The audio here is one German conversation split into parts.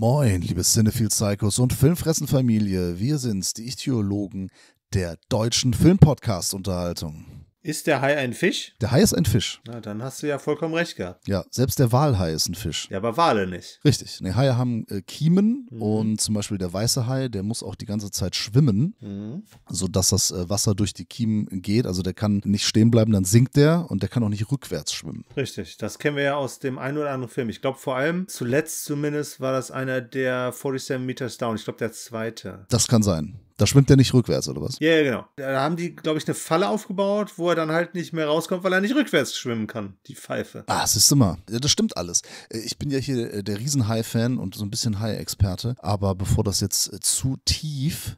Moin, liebe Cinephile Psychos und Filmfressenfamilie. Wir sind's, die Ichthyologen der deutschen Filmpodcast-Unterhaltung. Ist der Hai ein Fisch? Der Hai ist ein Fisch. Na, dann hast du ja vollkommen recht gehabt. Ja, selbst der Walhai ist ein Fisch. Ja, aber Wale nicht. Richtig. Ne, Haie haben äh, Kiemen mhm. und zum Beispiel der weiße Hai, der muss auch die ganze Zeit schwimmen, mhm. sodass das äh, Wasser durch die Kiemen geht. Also der kann nicht stehen bleiben, dann sinkt der und der kann auch nicht rückwärts schwimmen. Richtig. Das kennen wir ja aus dem einen oder anderen Film. Ich glaube vor allem, zuletzt zumindest, war das einer der 47 Meters Down. Ich glaube der zweite. Das kann sein. Da schwimmt der nicht rückwärts oder was? Ja, yeah, genau. Da haben die, glaube ich, eine Falle aufgebaut, wo er dann halt nicht mehr rauskommt, weil er nicht rückwärts schwimmen kann, die Pfeife. Ah, es ist immer. Das stimmt alles. Äh, ich bin ja hier äh, der Riesen-High-Fan und so ein bisschen High-Experte, aber bevor das jetzt äh, zu tief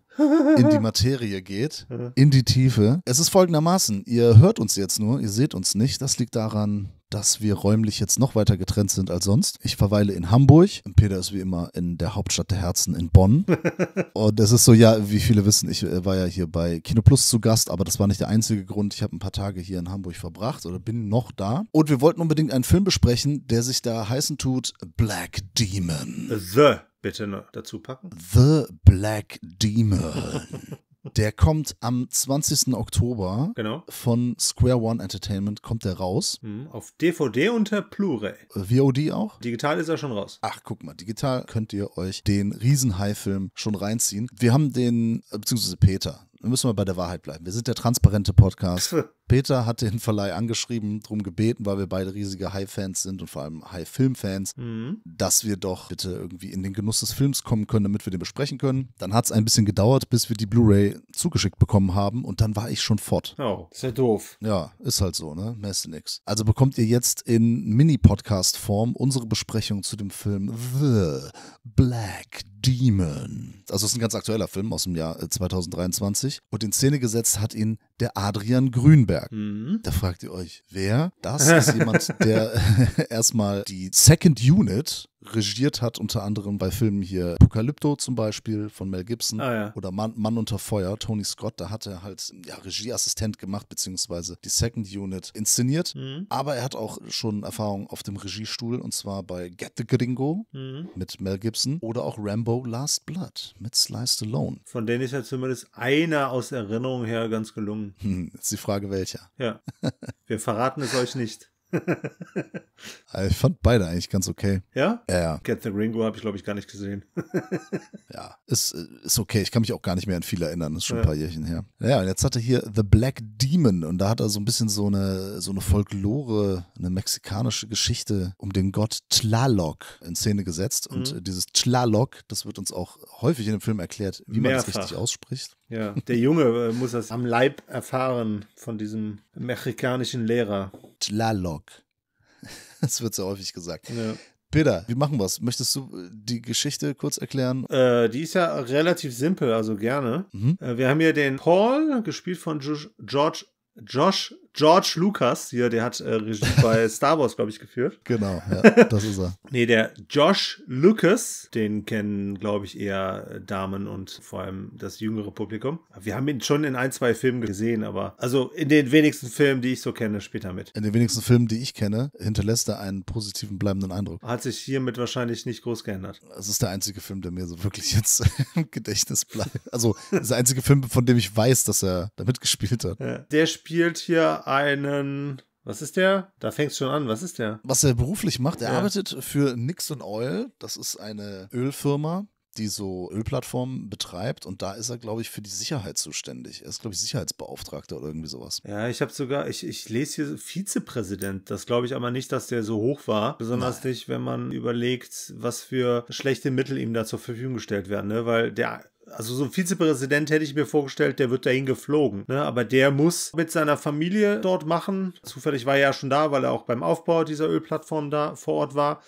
in die Materie geht, in die Tiefe. Es ist folgendermaßen, ihr hört uns jetzt nur, ihr seht uns nicht. Das liegt daran, dass wir räumlich jetzt noch weiter getrennt sind als sonst. Ich verweile in Hamburg. Peter ist wie immer in der Hauptstadt der Herzen in Bonn. Und es ist so, ja, wie viele wissen, ich äh, war ja hier bei Kino Plus zu Gast, aber das war nicht der einzige Grund. Ich habe ein paar Tage hier in Hamburg verbracht oder bin noch da. Und wir wollten unbedingt einen Film besprechen, der sich da heißen tut Black Demon. The bitte dazu packen? The Black Demon. Der kommt am 20. Oktober genau. von Square One Entertainment, kommt der raus. Hm, auf DVD unter Blu-ray. VOD auch? Digital ist er schon raus. Ach, guck mal, digital könnt ihr euch den Riesenhai-Film schon reinziehen. Wir haben den, äh, beziehungsweise Peter, müssen wir bei der Wahrheit bleiben. Wir sind der transparente Podcast. Peter hat den Verleih angeschrieben, drum gebeten, weil wir beide riesige High-Fans sind und vor allem High-Film-Fans, mhm. dass wir doch bitte irgendwie in den Genuss des Films kommen können, damit wir den besprechen können. Dann hat es ein bisschen gedauert, bis wir die Blu-ray zugeschickt bekommen haben und dann war ich schon fort. Oh, ist ja doof. Ja, ist halt so, ne? Messe nix. Also bekommt ihr jetzt in Mini-Podcast-Form unsere Besprechung zu dem Film The Black Demon. Also es ist ein ganz aktueller Film aus dem Jahr 2023. Äh, 1990 und in Szene gesetzt hat ihn der Adrian Grünberg. Mhm. Da fragt ihr euch, wer? Das ist jemand, der erstmal die Second Unit regiert hat, unter anderem bei Filmen hier Apokalypto zum Beispiel von Mel Gibson ah, ja. oder Mann, Mann, unter Feuer, Tony Scott, da hat er halt ja, Regieassistent gemacht, beziehungsweise die Second Unit inszeniert. Mhm. Aber er hat auch schon Erfahrung auf dem Regiestuhl und zwar bei Get the Gringo mhm. mit Mel Gibson oder auch Rambo Last Blood mit Sliced Alone. Von denen ist ja zumindest einer aus Erinnerung her ganz gelungen. Hm, ist die Frage welcher. Ja. Wir verraten es euch nicht. Also ich fand beide eigentlich ganz okay. Ja? Ja. ja. the Ringo habe ich, glaube ich, gar nicht gesehen. ja, ist, ist okay. Ich kann mich auch gar nicht mehr an viel erinnern. Das Ist schon ja. ein paar Jährchen her. Ja, und jetzt hat er hier The Black Demon und da hat er so ein bisschen so eine, so eine Folklore, eine mexikanische Geschichte um den Gott Tlaloc in Szene gesetzt. Und mhm. dieses Tlaloc, das wird uns auch häufig in dem Film erklärt, wie Mehrfach. man es richtig ausspricht. Ja, der Junge äh, muss das am Leib erfahren von diesem mexikanischen Lehrer. Tlaloc. Das wird so häufig gesagt. Ja. Peter, wie machen wir es? Möchtest du äh, die Geschichte kurz erklären? Äh, die ist ja relativ simpel, also gerne. Mhm. Äh, wir haben hier den Paul, gespielt von Josh, George, George Lucas, hier, der hat äh, Regie bei Star Wars, glaube ich, geführt. Genau, ja, das ist er. nee, der Josh Lucas, den kennen, glaube ich, eher äh, Damen und vor allem das jüngere Publikum. Wir haben ihn schon in ein, zwei Filmen gesehen, aber also in den wenigsten Filmen, die ich so kenne, später mit. In den wenigsten Filmen, die ich kenne, hinterlässt er einen positiven, bleibenden Eindruck. Hat sich hiermit wahrscheinlich nicht groß geändert. Das ist der einzige Film, der mir so wirklich jetzt im Gedächtnis bleibt. Also, das ist der einzige Film, von dem ich weiß, dass er da mitgespielt hat. Ja. Der spielt hier einen was ist der? Da fängt es schon an. Was ist der? Was er beruflich macht, er ja. arbeitet für Nixon Oil. Das ist eine Ölfirma, die so Ölplattformen betreibt. Und da ist er, glaube ich, für die Sicherheit zuständig. Er ist, glaube ich, Sicherheitsbeauftragter oder irgendwie sowas. Ja, ich habe sogar, ich, ich lese hier Vizepräsident. Das glaube ich aber nicht, dass der so hoch war. Besonders Nein. nicht, wenn man überlegt, was für schlechte Mittel ihm da zur Verfügung gestellt werden. Ne? Weil der also so ein Vizepräsident hätte ich mir vorgestellt, der wird dahin geflogen. Ne? Aber der muss mit seiner Familie dort machen. Zufällig war er ja schon da, weil er auch beim Aufbau dieser Ölplattform da vor Ort war.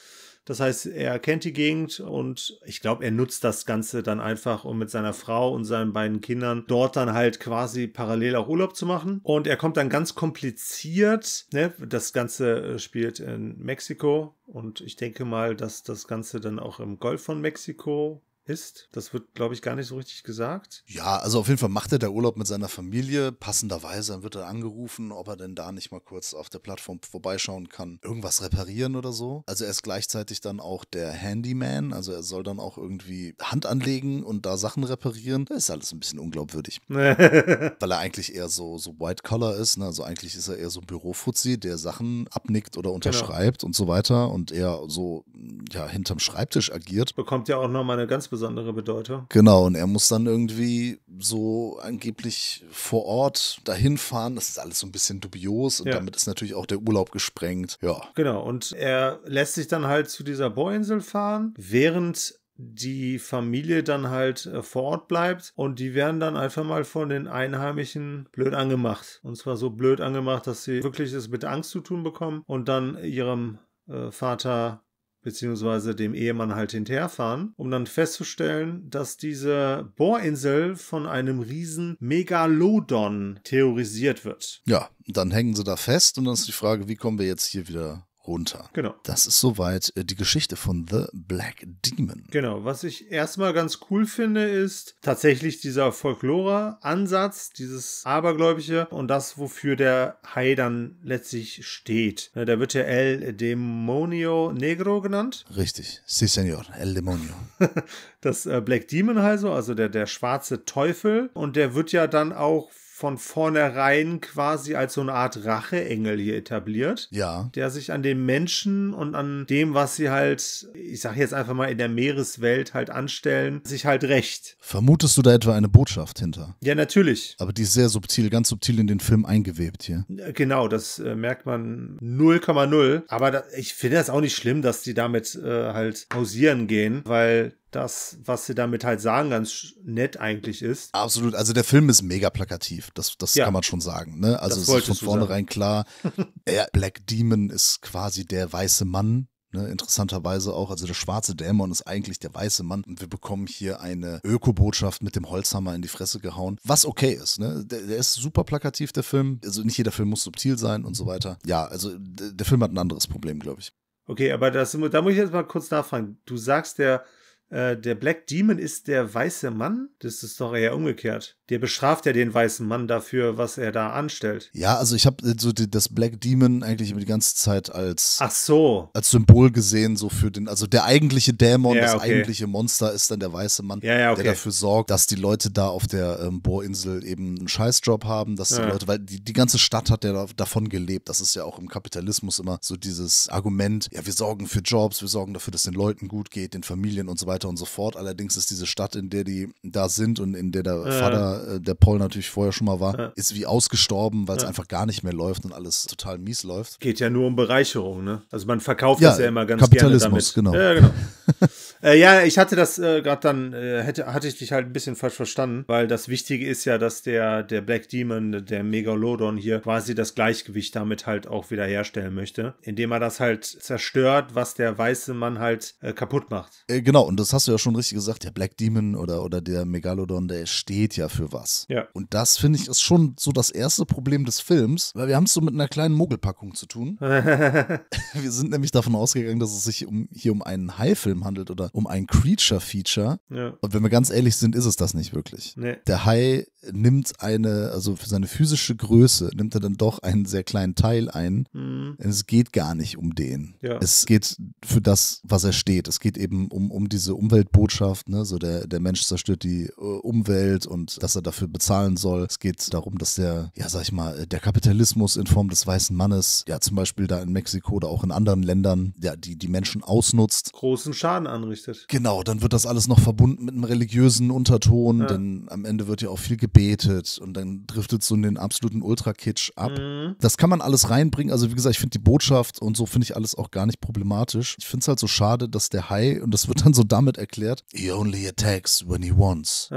Das heißt, er kennt die Gegend und ich glaube, er nutzt das Ganze dann einfach, um mit seiner Frau und seinen beiden Kindern dort dann halt quasi parallel auch Urlaub zu machen. Und er kommt dann ganz kompliziert, ne? das Ganze äh, spielt in Mexiko und ich denke mal, dass das Ganze dann auch im Golf von Mexiko ist. Das wird, glaube ich, gar nicht so richtig gesagt. Ja, also auf jeden Fall macht er da Urlaub mit seiner Familie. Passenderweise dann wird er angerufen, ob er denn da nicht mal kurz auf der Plattform vorbeischauen kann, irgendwas reparieren oder so. Also er ist gleichzeitig dann auch der Handyman. Also er soll dann auch irgendwie Hand anlegen und da Sachen reparieren. Das ist alles ein bisschen unglaubwürdig. Weil er eigentlich eher so, so White Collar ist. Ne? Also eigentlich ist er eher so ein Bürofuzzi, der Sachen abnickt oder genau. unterschreibt genau. und so weiter und eher so ja, hinterm Schreibtisch agiert. Bekommt ja auch nochmal eine ganz besondere Bedeutung. Genau, und er muss dann irgendwie so angeblich vor Ort dahin fahren. Das ist alles so ein bisschen dubios und ja. damit ist natürlich auch der Urlaub gesprengt. Ja. Genau, und er lässt sich dann halt zu dieser Bohrinsel fahren, während die Familie dann halt äh, vor Ort bleibt und die werden dann einfach mal von den Einheimischen blöd angemacht. Und zwar so blöd angemacht, dass sie wirklich es mit Angst zu tun bekommen und dann ihrem äh, Vater beziehungsweise dem Ehemann halt hinterherfahren, um dann festzustellen, dass diese Bohrinsel von einem riesen Megalodon theorisiert wird. Ja, dann hängen sie da fest und dann ist die Frage, wie kommen wir jetzt hier wieder runter. Genau. Das ist soweit äh, die Geschichte von The Black Demon. Genau, was ich erstmal ganz cool finde, ist tatsächlich dieser Folklore-Ansatz, dieses Abergläubische und das, wofür der Hai dann letztlich steht. Ne, der wird ja El Demonio Negro genannt. Richtig, sí señor, El Demonio. das äh, Black Demon also, also der, der schwarze Teufel und der wird ja dann auch von vornherein quasi als so eine Art Racheengel hier etabliert. Ja. Der sich an den Menschen und an dem, was sie halt, ich sage jetzt einfach mal, in der Meereswelt halt anstellen, sich halt rächt. Vermutest du da etwa eine Botschaft hinter? Ja, natürlich. Aber die ist sehr subtil, ganz subtil in den Film eingewebt hier. Genau, das äh, merkt man 0,0. Aber da, ich finde das auch nicht schlimm, dass die damit äh, halt pausieren gehen, weil das, was sie damit halt sagen, ganz nett eigentlich ist. Absolut. Also der Film ist mega plakativ. Das, das ja. kann man schon sagen. Ne? Also das es ist von vornherein klar. Black Demon ist quasi der weiße Mann. Ne? interessanterweise auch, also der schwarze Dämon ist eigentlich der weiße Mann und wir bekommen hier eine Öko-Botschaft mit dem Holzhammer in die Fresse gehauen, was okay ist. Ne? Der, der, ist super plakativ, der Film. Also nicht jeder Film muss subtil sein und so weiter. Ja, also der Film hat ein anderes Problem, glaube ich. Okay, aber das, da muss ich jetzt mal kurz nachfragen. Du sagst, der, äh, der Black Demon ist der weiße Mann. Das ist doch eher umgekehrt. Der bestraft ja den weißen Mann dafür, was er da anstellt. Ja, also ich habe so die, das Black Demon eigentlich immer die ganze Zeit als Ach so. als Symbol gesehen so für den also der eigentliche Dämon, ja, das eigentliche Monster ist dann der weiße Mann, ja, ja, okay. der dafür sorgt, dass die Leute da auf der ähm, Bohrinsel eben einen Scheißjob haben, dass die Leute, weil die, die ganze Stadt hat ja davon gelebt. Das ist ja auch im Kapitalismus immer so dieses Argument, ja, wir sorgen für Jobs, wir sorgen dafür, dass den Leuten gut geht, den Familien und so weiter weiter und so fort. Allerdings ist diese Stadt, in der die da sind und in der der ja. Vater, äh, der Paul natürlich vorher schon mal war, ja. ist wie ausgestorben, weil es ja. einfach gar nicht mehr läuft und alles total mies läuft. Geht ja nur um Bereicherung, ne? Also man verkauft das ja immer ganz Kapitalismus, gerne damit. Genau. Ja, genau. äh, ja, ich hatte das äh, gerade dann, äh, hätte, hatte ich dich halt ein bisschen falsch verstanden, weil das Wichtige ist ja, dass der, der Black Demon, der Megalodon hier quasi das Gleichgewicht damit halt auch wiederherstellen möchte, indem er das halt zerstört, was der weiße Mann halt äh, kaputt macht. Äh, genau, und das hast du ja schon richtig gesagt, der Black Demon oder, oder der Megalodon, der steht ja für was. Ja. Und das, finde ich, ist schon so das erste Problem des Films, weil wir haben es so mit einer kleinen Mogelpackung zu tun. wir sind nämlich davon ausgegangen, dass es sich um, hier um einen Hai-Film handelt oder um ein Creature-Feature. Ja. Und wenn wir ganz ehrlich sind, ist es das nicht wirklich. Nee. Der Hai nimmt eine, also für seine physische Größe, nimmt er dann doch einen sehr kleinen Teil ein. Mhm. Es geht gar nicht um den. Ja. Es geht für das, was er steht. Es geht eben um, um diese Umweltbotschaft, ne? so der, der Mensch zerstört die äh, Umwelt und dass er dafür bezahlen soll. Es geht darum, dass der, ja sag ich mal, äh, der Kapitalismus in Form des weißen Mannes, ja zum Beispiel da in Mexiko oder auch in anderen Ländern, ja, die die Menschen ausnutzt. Großen Schaden anrichtet. Genau, dann wird das alles noch verbunden mit einem religiösen Unterton, ja. denn am Ende wird ja auch viel gebetet und dann driftet so in den absoluten Ultra-Kitsch ab. Mhm. Das kann man alles reinbringen. Also wie gesagt, ich finde die Botschaft und so finde ich alles auch gar nicht problematisch. Ich finde es halt so schade, dass der Hai, und das wird dann so damit erklärt, he only attacks when he wants,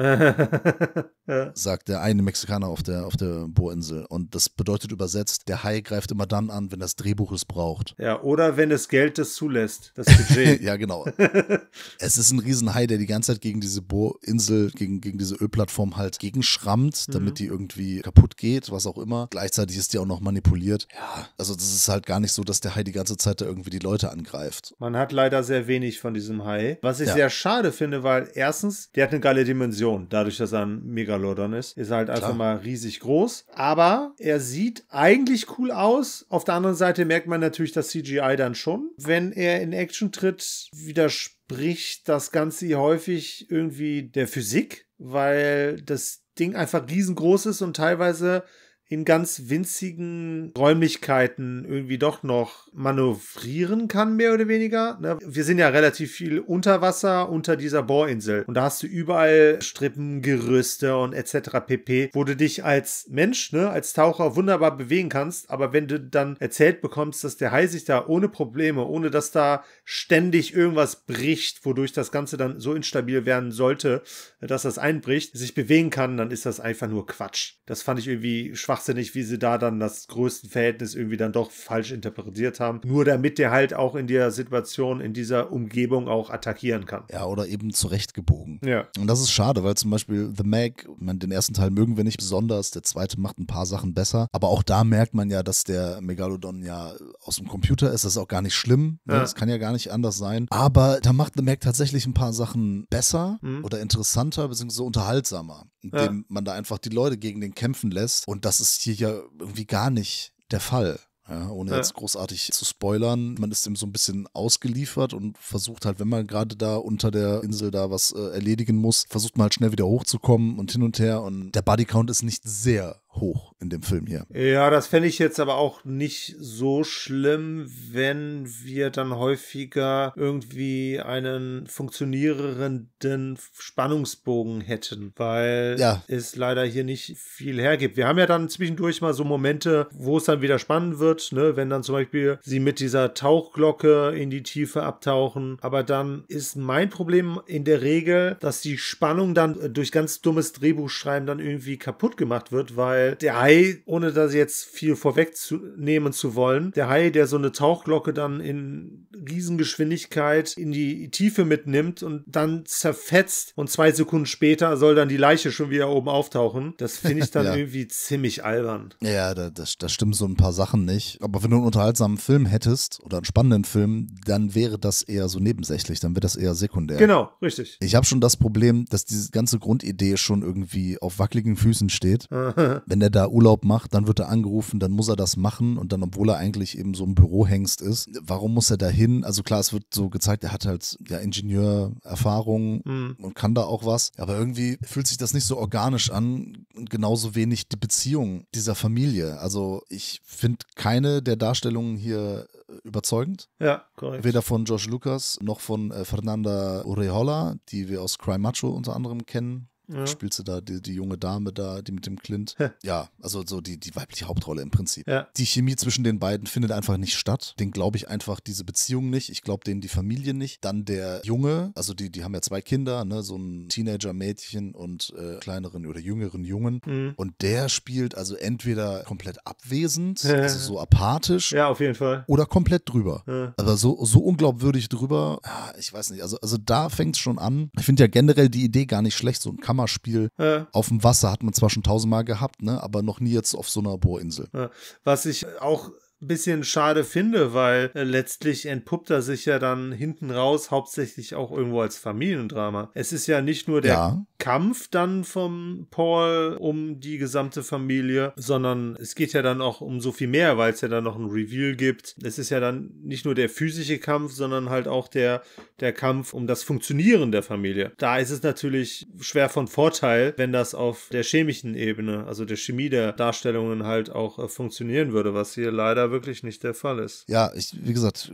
sagt der eine Mexikaner auf der, auf der Bohrinsel. Und das bedeutet übersetzt, der Hai greift immer dann an, wenn das Drehbuch es braucht. Ja, oder wenn das Geld es zulässt, das Budget. ja, genau. es ist ein Riesenhai, der die ganze Zeit gegen diese Bohrinsel, gegen, gegen diese Ölplattform halt gegenschrammt, mhm. damit mhm. die irgendwie kaputt geht, was auch immer. Gleichzeitig ist die auch noch manipuliert. Ja, also das ist halt gar nicht so, dass der Hai die ganze Zeit da irgendwie die Leute angreift. Man hat leider sehr wenig von diesem Hai. Was ich sehr schade finde, weil erstens, der hat eine geile Dimension, dadurch, dass er ein Megalodon ist. Ist halt einfach Klar. mal riesig groß. Aber er sieht eigentlich cool aus. Auf der anderen Seite merkt man natürlich das CGI dann schon. Wenn er in Action tritt, widerspricht das Ganze häufig irgendwie der Physik, weil das Ding einfach riesengroß ist und teilweise in ganz winzigen Räumlichkeiten irgendwie doch noch manövrieren kann, mehr oder weniger. Ne? Wir sind ja relativ viel unter Wasser, unter dieser Bohrinsel. Und da hast du überall Strippen, Gerüste und etc. pp, wo du dich als Mensch, ne, als Taucher wunderbar bewegen kannst. Aber wenn du dann erzählt bekommst, dass der Hai sich da ohne Probleme, ohne dass da ständig irgendwas bricht, wodurch das Ganze dann so instabil werden sollte, dass das einbricht, sich bewegen kann, dann ist das einfach nur Quatsch. Das fand ich irgendwie schwach schwachsinnig, wie sie da dann das größte Verhältnis irgendwie dann doch falsch interpretiert haben. Nur damit der halt auch in der Situation, in dieser Umgebung auch attackieren kann. Ja, oder eben zurechtgebogen. Ja. Und das ist schade, weil zum Beispiel The Meg, man, den ersten Teil mögen wir nicht besonders, der zweite macht ein paar Sachen besser. Aber auch da merkt man ja, dass der Megalodon ja aus dem Computer ist. Das ist auch gar nicht schlimm. Ne? Ja. Das kann ja gar nicht anders sein. Aber da macht The Meg tatsächlich ein paar Sachen besser mhm. oder interessanter, beziehungsweise unterhaltsamer indem ja. man da einfach die Leute gegen den kämpfen lässt. Und das ist hier ja irgendwie gar nicht der Fall. Ja, ohne ja. jetzt großartig zu spoilern. Man ist dem so ein bisschen ausgeliefert und versucht halt, wenn man gerade da unter der Insel da was äh, erledigen muss, versucht man halt schnell wieder hochzukommen und hin und her. Und der Bodycount ist nicht sehr hoch in dem Film hier. Ja, das fände ich jetzt aber auch nicht so schlimm, wenn wir dann häufiger irgendwie einen funktionierenden Spannungsbogen hätten, weil ja. es leider hier nicht viel hergibt. Wir haben ja dann zwischendurch mal so Momente, wo es dann wieder spannend wird, ne? wenn dann zum Beispiel sie mit dieser Tauchglocke in die Tiefe abtauchen. Aber dann ist mein Problem in der Regel, dass die Spannung dann äh, durch ganz dummes Drehbuchschreiben dann irgendwie kaputt gemacht wird, weil weil der Hai, ohne das jetzt viel vorwegnehmen zu, wollen, der Hai, der so eine Tauchglocke dann in Riesengeschwindigkeit in die Tiefe mitnimmt und dann zerfetzt und zwei Sekunden später soll dann die Leiche schon wieder oben auftauchen. Das finde ich dann ja. irgendwie ziemlich albern. Ja, da, das, das stimmen so ein paar Sachen nicht. Aber wenn du einen unterhaltsamen Film hättest oder einen spannenden Film, dann wäre das eher so nebensächlich, dann wird das eher sekundär. Genau, richtig. Ich habe schon das Problem, dass diese ganze Grundidee schon irgendwie auf wackeligen Füßen steht. wenn er da Urlaub macht, dann wird er angerufen, dann muss er das machen und dann, obwohl er eigentlich eben so ein Bürohengst ist, warum muss er da hin? Also klar, es wird so gezeigt, er hat halt ja Ingenieurerfahrung mhm. und kann da auch was, aber irgendwie fühlt sich das nicht so organisch an und genauso wenig die Beziehung dieser Familie. Also ich finde keine der Darstellungen hier äh, überzeugend. Ja, korrekt. Weder von Josh Lucas noch von äh, Fernanda Urejola, die wir aus Cry Macho unter anderem kennen ja. spielst du da die, die, junge Dame da, die mit dem Clint. Hä. Ja, also so die, die weibliche Hauptrolle im Prinzip. Ja. Die Chemie zwischen den beiden findet einfach nicht statt. Den glaube ich einfach diese Beziehung nicht. Ich glaube denen die Familie nicht. Dann der Junge, also die, die haben ja zwei Kinder, ne? so ein Teenager-Mädchen und äh, kleineren oder jüngeren Jungen. Mhm. Und der spielt also entweder komplett abwesend, ja. also so apathisch. Ja, auf jeden Fall. Oder komplett drüber. Ja. Aber so, so unglaubwürdig drüber, ich weiß nicht. Also, also da fängt es schon an. Ich finde ja generell die Idee gar nicht schlecht, so ein Kampf Kammerspiel ja. auf dem Wasser hat man zwar schon tausendmal gehabt, ne? aber noch nie jetzt auf so einer Bohrinsel. Ja. Was ich auch bisschen schade finde, weil äh, letztlich entpuppt er sich ja dann hinten raus hauptsächlich auch irgendwo als Familiendrama. Es ist ja nicht nur der ja. Kampf dann vom Paul um die gesamte Familie, sondern es geht ja dann auch um so viel mehr, weil es ja dann noch ein Reveal gibt. Es ist ja dann nicht nur der physische Kampf, sondern halt auch der, der Kampf um das Funktionieren der Familie. Da ist es natürlich schwer von Vorteil, wenn das auf der chemischen Ebene, also der Chemie der Darstellungen halt auch äh, funktionieren würde, was hier leider wirklich nicht der Fall ist. Ja, ich, wie gesagt,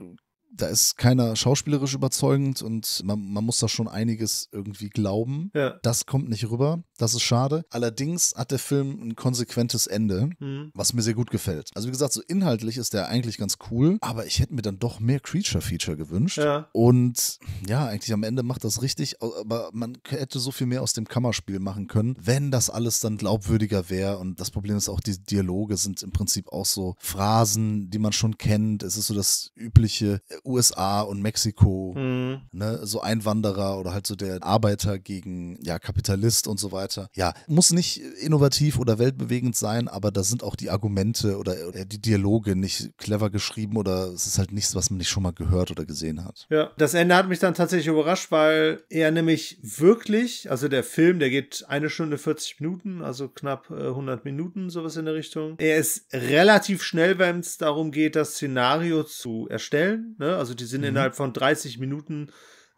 da ist keiner schauspielerisch überzeugend und man, man, muss da schon einiges irgendwie glauben. Ja. Das kommt nicht rüber. Das ist schade. Allerdings hat der Film ein konsequentes Ende, mhm. was mir sehr gut gefällt. Also wie gesagt, so inhaltlich ist der eigentlich ganz cool, aber ich hätte mir dann doch mehr Creature-Feature gewünscht. Ja. Und ja, eigentlich am Ende macht das richtig, aber man hätte so viel mehr aus dem Kammerspiel machen können, wenn das alles dann glaubwürdiger wäre. Und das Problem ist auch, die Dialoge sind im Prinzip auch so Phrasen, die man schon kennt. Es ist so das übliche USA und Mexiko, mhm. ne, so Einwanderer oder halt so der Arbeiter gegen ja, Kapitalist und so weiter. Ja, muss nicht innovativ oder weltbewegend sein, aber da sind auch die Argumente oder die Dialoge nicht clever geschrieben oder es ist halt nichts, was man nicht schon mal gehört oder gesehen hat. Ja, das Ende hat mich dann tatsächlich überrascht, weil er nämlich wirklich, also der Film, der geht eine Stunde 40 Minuten, also knapp 100 äh, Minuten, sowas in der Richtung. Er ist relativ schnell, wenn es darum geht, das Szenario zu erstellen, ne? Ne? Also die sind mhm. innerhalb von 30 Minuten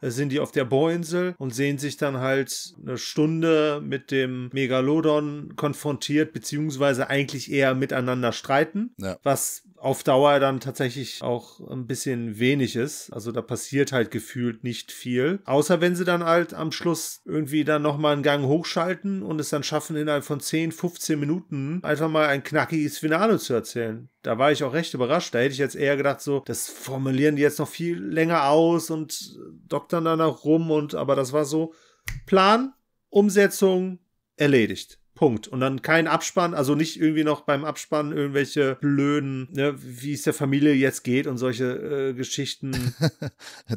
äh, sind die auf der Bohrinsel und sehen sich dann halt eine Stunde mit dem Megalodon konfrontiert, beziehungsweise eigentlich eher miteinander streiten, ja. was auf Dauer dann tatsächlich auch ein bisschen wenig ist. Also da passiert halt gefühlt nicht viel. Außer wenn sie dann halt am Schluss irgendwie dann nochmal einen Gang hochschalten und es dann schaffen, innerhalb von 10, 15 Minuten einfach mal ein knackiges Finale zu erzählen. Da war ich auch recht überrascht. Da hätte ich jetzt eher gedacht, so, das formulieren die jetzt noch viel länger aus und doktern dann auch rum und, aber das war so, Plan, Umsetzung, erledigt. Punkt. Und dann kein Abspann, also nicht irgendwie noch beim Abspann irgendwelche blöden, ne, wie es der Familie jetzt geht und solche äh, Geschichten.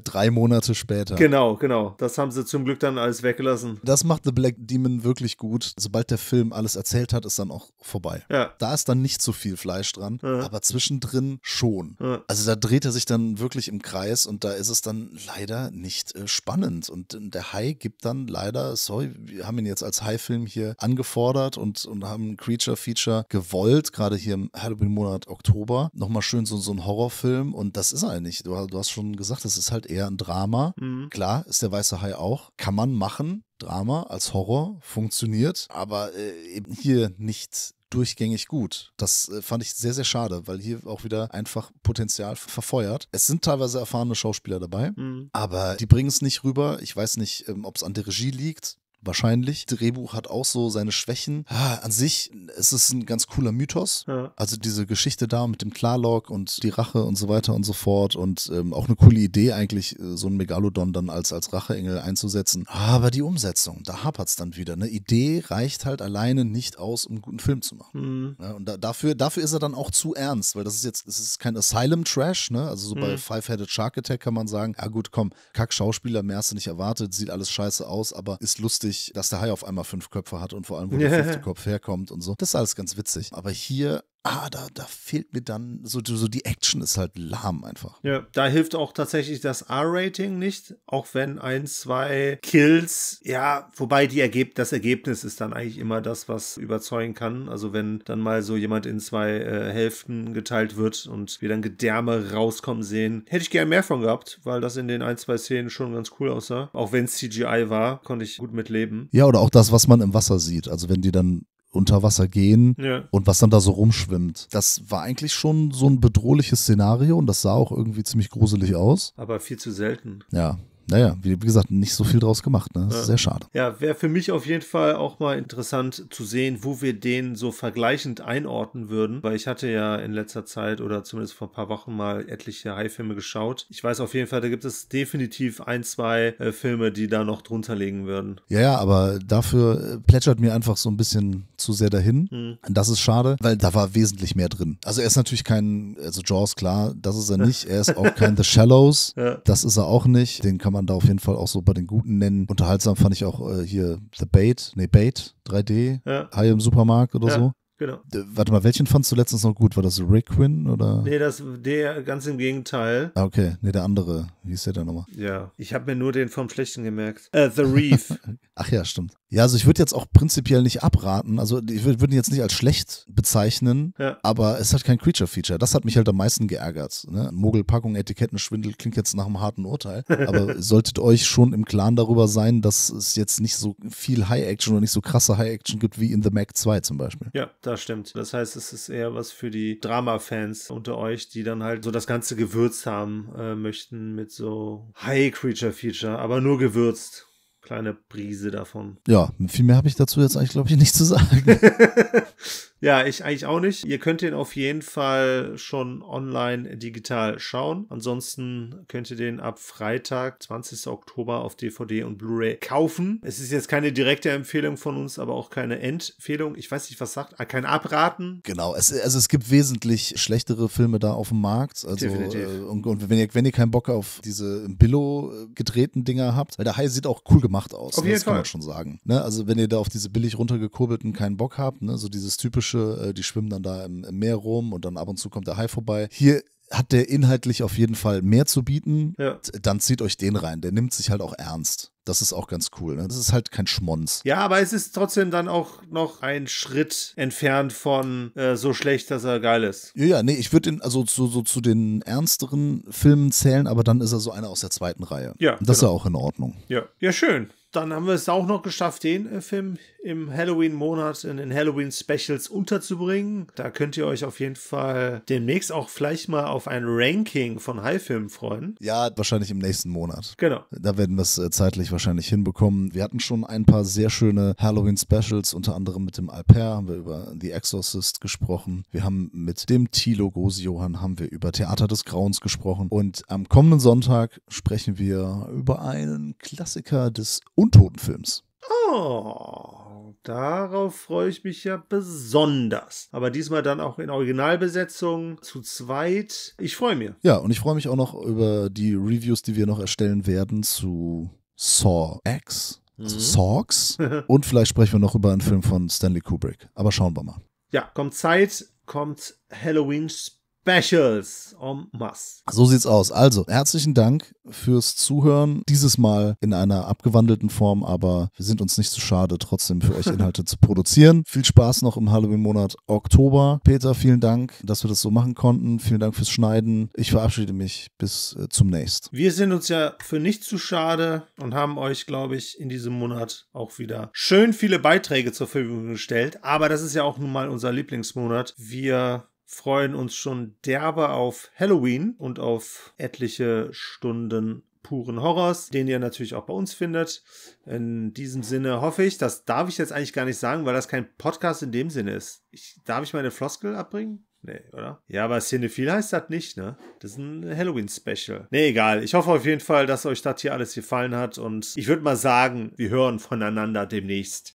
Drei Monate später. Genau, genau. Das haben sie zum Glück dann alles weggelassen. Das macht The Black Demon wirklich gut. Sobald der Film alles erzählt hat, ist dann auch vorbei. Ja. Da ist dann nicht so viel Fleisch dran, ja. aber zwischendrin schon. Ja. Also da dreht er sich dann wirklich im Kreis und da ist es dann leider nicht äh, spannend. Und äh, der Hai gibt dann leider, sorry, wir haben ihn jetzt als Hai-Film hier angefordert gefordert und, und haben ein Creature-Feature gewollt, gerade hier im Halloween-Monat Oktober. Nochmal schön so, so ein Horrorfilm und das ist eigentlich, du, du hast schon gesagt, das ist halt eher ein Drama. Mhm. Klar, ist der Weiße Hai auch. Kann man machen. Drama als Horror funktioniert, aber äh, eben hier nicht durchgängig gut. Das äh, fand ich sehr, sehr schade, weil hier auch wieder einfach Potenzial verfeuert. Es sind teilweise erfahrene Schauspieler dabei, mhm. aber die bringen es nicht rüber. Ich weiß nicht, ähm, ob es an der Regie liegt wahrscheinlich. Drehbuch hat auch so seine Schwächen. Ah, an sich ist es ein ganz cooler Mythos. Ja. Also diese Geschichte da mit dem Klarlock und die Rache und so weiter und so fort und ähm, auch eine coole Idee eigentlich, äh, so einen Megalodon dann als, als Racheengel einzusetzen. Ah, aber die Umsetzung, da hapert es dann wieder. Eine Idee reicht halt alleine nicht aus, um einen guten Film zu machen. Mhm. Ja, und da, dafür, dafür ist er dann auch zu ernst, weil das ist jetzt, es ist kein Asylum-Trash, ne? Also so mhm. bei Five-Headed Shark Attack kann man sagen, ja gut, komm, Kack-Schauspieler, mehr hast du nicht erwartet, sieht alles scheiße aus, aber ist lustig witzig, dass der Hai auf einmal fünf Köpfe hat und vor allem, wo der fünfte Kopf herkommt und so. Das ist alles ganz witzig. Aber hier ah, da, da fehlt mir dann, so, so die Action ist halt lahm einfach. Ja, da hilft auch tatsächlich das R-Rating nicht, auch wenn ein, zwei Kills, ja, wobei die Ergeb das Ergebnis ist dann eigentlich immer das, was überzeugen kann. Also wenn dann mal so jemand in zwei äh, Hälften geteilt wird und wir dann Gedärme rauskommen sehen, hätte ich gern mehr von gehabt, weil das in den ein, zwei Szenen schon ganz cool aussah. Auch wenn es CGI war, konnte ich gut mitleben. Ja, oder auch das, was man im Wasser sieht. Also wenn die dann unter Wasser gehen ja. und was dann da so rumschwimmt. Das war eigentlich schon so ein bedrohliches Szenario und das sah auch irgendwie ziemlich gruselig aus. Aber viel zu selten. Ja, naja, wie, wie gesagt, nicht so viel draus gemacht. Ne? Das ja. ist sehr schade. Ja, wäre für mich auf jeden Fall auch mal interessant zu sehen, wo wir den so vergleichend einordnen würden, weil ich hatte ja in letzter Zeit oder zumindest vor ein paar Wochen mal etliche high filme geschaut. Ich weiß auf jeden Fall, da gibt es definitiv ein, zwei äh, Filme, die da noch drunter liegen würden. Ja, ja, aber dafür äh, plätschert mir einfach so ein bisschen zu sehr dahin. Mhm. Das ist schade, weil da war wesentlich mehr drin. Also er ist natürlich kein, also Jaws, klar, das ist er nicht. Er ist auch kein The Shallows, ja. das ist er auch nicht. Den kann man man da auf jeden Fall auch so bei den Guten nennen. Unterhaltsam fand ich auch äh, hier The Bait, nee, Bait 3D, ja. High im Supermarkt oder ja. so. Genau. Äh, warte mal, welchen fandst du letztens noch gut? War das Requin oder? Nee, das der ganz im Gegenteil. Ah, okay. Nee, der andere. Wie hieß der denn nochmal? Ja. Ich habe mir nur den vom Schlechten gemerkt. Äh, The Reef. Ach ja, stimmt. Ja, also ich würde jetzt auch prinzipiell nicht abraten. Also ich würde ihn jetzt nicht als schlecht bezeichnen, ja. aber es hat kein Creature-Feature. Das hat mich halt am meisten geärgert. Ne? Mogelpackung, Etikettenschwindel klingt jetzt nach einem harten Urteil, aber solltet euch schon im Klaren darüber sein, dass es jetzt nicht so viel High-Action oder nicht so krasse High-Action gibt wie in The Mac 2 zum Beispiel. Ja, das stimmt. Das heißt, es ist eher was für die Drama-Fans unter euch, die dann halt so das Ganze gewürzt haben äh, möchten mit so High-Creature-Feature, aber nur gewürzt kleine Prise davon. Ja, viel mehr habe ich dazu jetzt eigentlich, glaube ich, nicht zu sagen. Ja, ich eigentlich auch nicht. Ihr könnt den auf jeden Fall schon online digital schauen. Ansonsten könnt ihr den ab Freitag, 20. Oktober auf DVD und Blu-ray kaufen. Es ist jetzt keine direkte Empfehlung von uns, aber auch keine Empfehlung. Ich weiß nicht, was sagt. Äh, kein Abraten. Genau, es, also es gibt wesentlich schlechtere Filme da auf dem Markt. Also, äh, und, und, wenn, ihr, wenn ihr keinen Bock auf diese Billo äh, gedrehten Dinger habt, weil der Hai sieht auch cool gemacht aus. Auf ne? jeden das Fall. kann man schon sagen. Ne? Also wenn ihr da auf diese billig runtergekurbelten keinen Bock habt, ne? so dieses typische Fische, äh, die schwimmen dann da im, im Meer rum und dann ab und zu kommt der Hai vorbei. Hier hat der inhaltlich auf jeden Fall mehr zu bieten, ja. dann zieht euch den rein. Der nimmt sich halt auch ernst. Das ist auch ganz cool. Ne? Das ist halt kein Schmonz. Ja, aber es ist trotzdem dann auch noch ein Schritt entfernt von äh, so schlecht, dass er geil ist. Ja, ja nee, ich würde ihn also zu, so zu den ernsteren Filmen zählen, aber dann ist er so einer aus der zweiten Reihe. Ja. Und das genau. ist ja auch in Ordnung. Ja, ja schön dann haben wir es auch noch geschafft, den äh, Film im Halloween-Monat in den Halloween-Specials unterzubringen. Da könnt ihr euch auf jeden Fall demnächst auch vielleicht mal auf ein Ranking von High-Filmen freuen. Ja, wahrscheinlich im nächsten Monat. Genau. Da werden wir es äh, zeitlich wahrscheinlich hinbekommen. Wir hatten schon ein paar sehr schöne Halloween-Specials, unter anderem mit dem Alper haben wir über The Exorcist gesprochen. Wir haben mit dem Thilo Großjohann haben wir über Theater des Grauens gesprochen. Und am kommenden Sonntag sprechen wir über einen Klassiker des untoten Films. Oh, darauf freue ich mich ja besonders. Aber diesmal dann auch in Originalbesetzung, zu zweit. Ich freue mich. Ja, und ich freue mich auch noch über die Reviews, die wir noch erstellen werden zu Saw X. Also mhm. Sawks. und vielleicht sprechen wir noch über einen Film von Stanley Kubrick. Aber schauen wir mal. Ja, kommt Zeit, kommt Halloween Special. Specials en masse. So sieht's aus. Also, herzlichen Dank fürs Zuhören. Dieses Mal in einer abgewandelten Form, aber wir sind uns nicht zu so schade, trotzdem für euch Inhalte zu produzieren. Viel Spaß noch im Halloween-Monat Oktober. Peter, vielen Dank, dass wir das so machen konnten. Vielen Dank fürs Schneiden. Ich verabschiede mich bis äh, zum nächsten. Wir sind uns ja für nicht zu schade und haben euch, glaube ich, in diesem Monat auch wieder schön viele Beiträge zur Verfügung gestellt. Aber das ist ja auch nun mal unser Lieblingsmonat. Wir freuen uns schon derbe auf Halloween und auf etliche Stunden puren Horrors, den ihr natürlich auch bei uns findet. In diesem Sinne hoffe ich, das darf ich jetzt eigentlich gar nicht sagen, weil das kein Podcast in dem Sinne ist. Ich, darf ich meine Floskel abbringen? Nee, oder? Ja, aber Cinephil heißt das nicht, ne? Das ist ein Halloween-Special. Nee, egal. Ich hoffe auf jeden Fall, dass euch das hier alles gefallen hat und ich würde mal sagen, wir hören voneinander demnächst.